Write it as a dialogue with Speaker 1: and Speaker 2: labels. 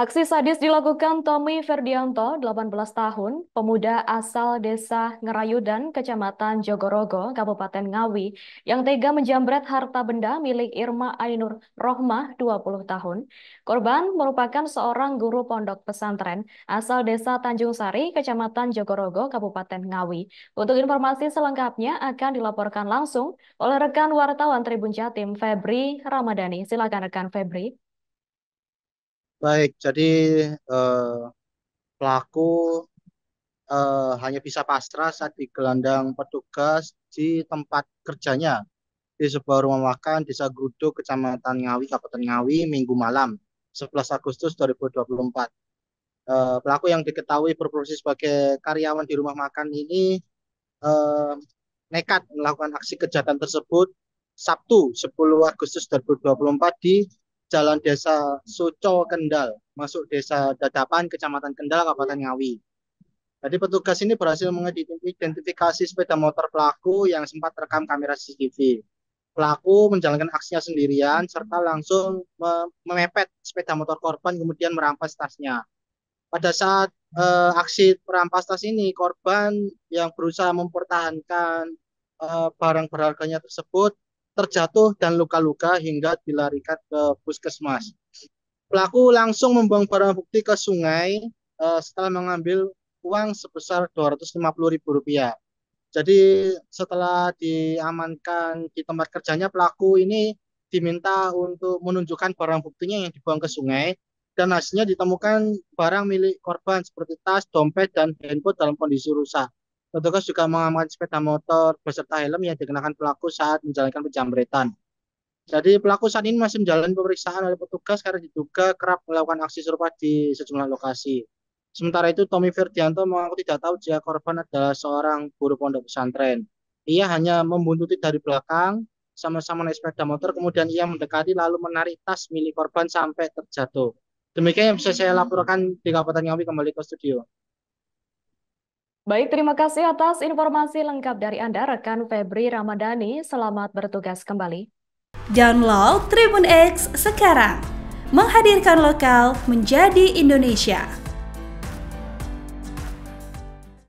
Speaker 1: Aksi sadis dilakukan Tommy Ferdianto, 18 tahun, pemuda asal desa Ngerayudan, Kecamatan Jogorogo, Kabupaten Ngawi, yang tega menjambret harta benda milik Irma Ainur Rohmah, 20 tahun. Korban merupakan seorang guru pondok pesantren asal desa Tanjung Sari, Kecamatan Jogorogo, Kabupaten Ngawi. Untuk informasi selengkapnya akan dilaporkan langsung oleh rekan wartawan Tribun Jatim, Febri Ramadhani. Silakan rekan Febri.
Speaker 2: Baik, jadi eh, pelaku eh, hanya bisa pasrah saat digelandang petugas di tempat kerjanya di sebuah rumah makan Desa Guduk, Kecamatan Ngawi, Kabupaten Ngawi, Minggu malam, 11 Agustus 2024. Eh, pelaku yang diketahui berprofesi sebagai karyawan di rumah makan ini eh, nekat melakukan aksi kejahatan tersebut Sabtu 10 Agustus 2024 di Jalan Desa Suco Kendal, masuk Desa Dadapan, Kecamatan Kendal, Kabupaten Ngawi. Jadi petugas ini berhasil mengidentifikasi sepeda motor pelaku yang sempat rekam kamera CCTV. Pelaku menjalankan aksinya sendirian serta langsung memepet sepeda motor korban kemudian merampas tasnya. Pada saat eh, aksi perampas tas ini, korban yang berusaha mempertahankan eh, barang berharganya tersebut terjatuh dan luka-luka hingga dilarikan ke puskesmas. Pelaku langsung membuang barang bukti ke sungai uh, setelah mengambil uang sebesar Rp250.000. Jadi setelah diamankan di tempat kerjanya pelaku ini diminta untuk menunjukkan barang buktinya yang dibuang ke sungai dan hasilnya ditemukan barang milik korban seperti tas, dompet, dan handphone dalam kondisi rusak. Petugas juga mengamankan sepeda motor beserta helm yang dikenakan pelaku saat menjalankan penjambretan. Jadi pelaku saat ini masih menjalani pemeriksaan oleh petugas karena diduga kerap melakukan aksi serupa di sejumlah lokasi. Sementara itu Tommy Ferdianto mengaku tidak tahu jika korban adalah seorang guru pondok pesantren. Ia hanya membuntuti dari belakang sama-sama naik sepeda motor kemudian ia mendekati lalu menarik tas milik korban sampai terjatuh. Demikian yang bisa saya laporkan di Kabupaten Ngawi kembali ke studio.
Speaker 1: Baik, terima kasih atas informasi lengkap dari Anda, rekan Febri Ramadhani. Selamat bertugas kembali. Download Tribun X sekarang. Menghadirkan lokal menjadi Indonesia.